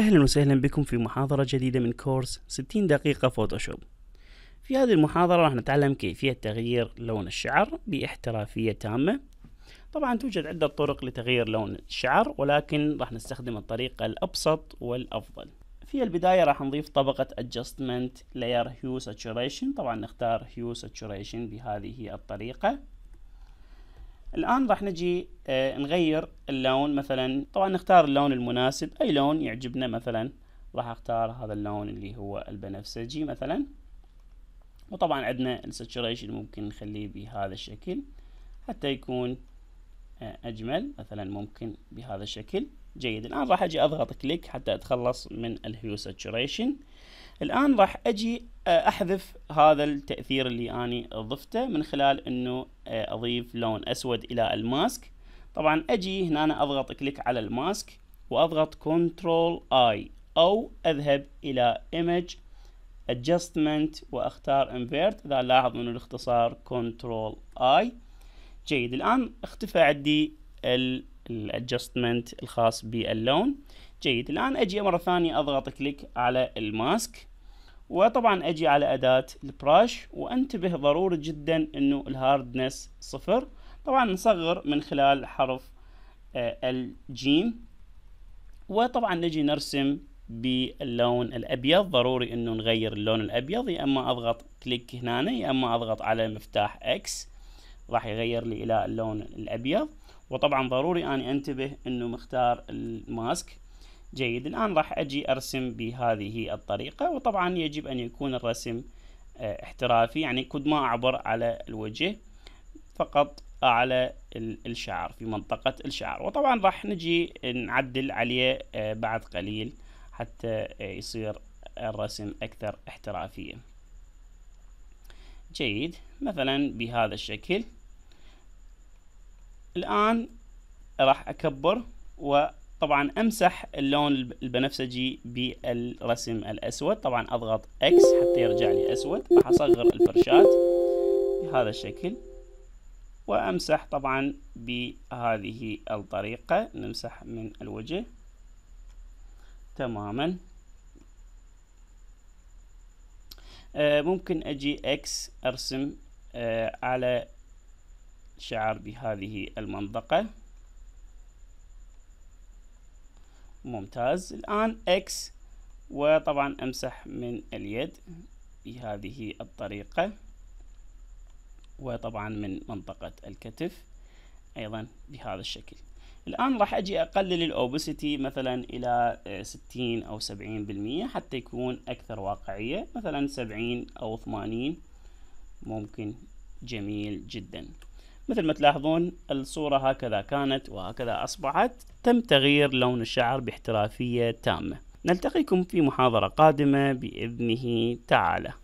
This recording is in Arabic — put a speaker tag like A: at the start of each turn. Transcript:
A: أهلا وسهلا بكم في محاضرة جديدة من كورس 60 دقيقة فوتوشوب في هذه المحاضرة راح نتعلم كيفية تغيير لون الشعر باحترافية تامة طبعا توجد عدة طرق لتغيير لون الشعر ولكن راح نستخدم الطريقة الأبسط والأفضل في البداية راح نضيف طبقة Adjustment Layer Hue Saturation طبعا نختار Hue Saturation بهذه الطريقة الآن راح نجي آه، نغير اللون مثلا طبعا نختار اللون المناسب أي لون يعجبنا مثلا راح اختار هذا اللون اللي هو البنفسجي مثلا وطبعا عندنا الساتوريشن ممكن نخليه بهذا الشكل حتى يكون آه، أجمل مثلا ممكن بهذا الشكل جيد الآن راح أجي أضغط كليك حتى أتخلص من الهيو ساتوريشن الآن راح أجي آه، أحذف هذا التأثير اللي أني ضفته من خلال أنه آه، أضيف لون أسود إلى الماسك طبعا أجي هنا أنا أضغط كليك على الماسك وأضغط كنترول آي أو أذهب إلى Image ادجستمنت وأختار Invert إذا لاحظ من الاختصار كنترول آي جيد الآن اختفى عندي الادجستمنت الخاص باللون جيد الآن أجي مرة ثانية أضغط كليك على الماسك وطبعا اجي على اداة البراش وانتبه ضروري جدا انه الهاردنس صفر طبعا نصغر من خلال حرف آه، الجيم وطبعا نجي نرسم باللون الابيض ضروري انه نغير اللون الابيض يا اما اضغط كليك هنا يا اما اضغط على مفتاح اكس راح يغير لي الى اللون الابيض وطبعا ضروري اني انتبه انه مختار الماسك جيد الآن راح أجي أرسم بهذه الطريقة وطبعا يجب أن يكون الرسم آه، احترافي يعني كد ما أعبر على الوجه فقط أعلى الشعر في منطقة الشعر وطبعا راح نجي نعدل عليه آه، بعد قليل حتى آه، يصير الرسم أكثر احترافية جيد مثلا بهذا الشكل الآن راح أكبر و طبعا امسح اللون البنفسجي بالرسم الاسود طبعا اضغط اكس حتى يرجع لي اسود راح اصغر الفرشات بهذا الشكل وامسح طبعا بهذه الطريقة نمسح من الوجه تماما آه ممكن اجي اكس ارسم آه على شعر بهذه المنطقة ممتاز الآن X وطبعا أمسح من اليد بهذه الطريقة وطبعا من منطقة الكتف أيضا بهذا الشكل الآن راح أجي أقلل الأوبوسيتي مثلا إلى 60 أو 70% حتى يكون أكثر واقعية مثلا 70 أو 80 ممكن جميل جداً مثل ما تلاحظون الصورة هكذا كانت وهكذا أصبحت تم تغيير لون الشعر باحترافية تامة نلتقيكم في محاضرة قادمة بإذنه تعالى